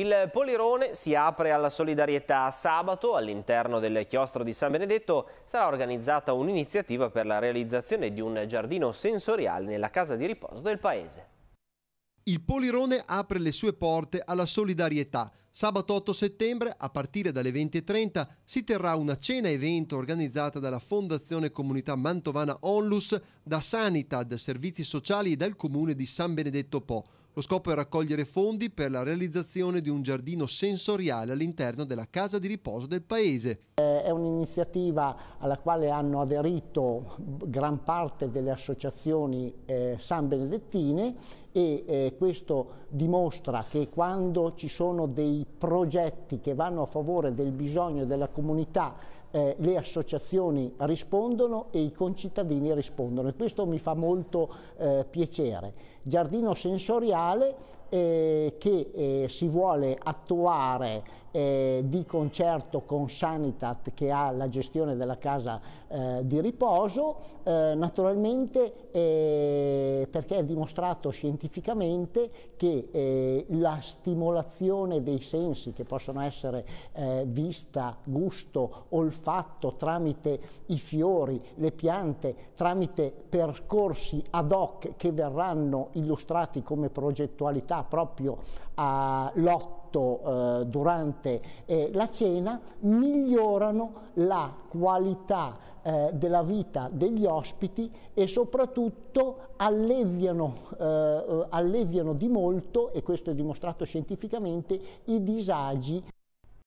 Il Polirone si apre alla solidarietà. Sabato, all'interno del chiostro di San Benedetto, sarà organizzata un'iniziativa per la realizzazione di un giardino sensoriale nella casa di riposo del paese. Il Polirone apre le sue porte alla solidarietà. Sabato 8 settembre, a partire dalle 20.30, si terrà una cena-evento organizzata dalla Fondazione Comunità Mantovana Onlus, da Sanitad, Servizi Sociali e dal Comune di San Benedetto Po lo scopo è raccogliere fondi per la realizzazione di un giardino sensoriale all'interno della casa di riposo del paese. È un'iniziativa alla quale hanno aderito gran parte delle associazioni eh, san benedettine e eh, questo dimostra che quando ci sono dei progetti che vanno a favore del bisogno della comunità eh, le associazioni rispondono e i concittadini rispondono e questo mi fa molto eh, piacere. Giardino sensoriale eh, che eh, si vuole attuare eh, di concerto con Sanitat che ha la gestione della casa eh, di riposo, eh, naturalmente eh, perché è dimostrato scientificamente che la stimolazione dei sensi che possono essere vista, gusto, olfatto tramite i fiori, le piante, tramite percorsi ad hoc che verranno illustrati come progettualità proprio a Lotto eh, durante eh, la cena migliorano la qualità eh, della vita degli ospiti e soprattutto alleviano, eh, eh, alleviano di molto, e questo è dimostrato scientificamente, i disagi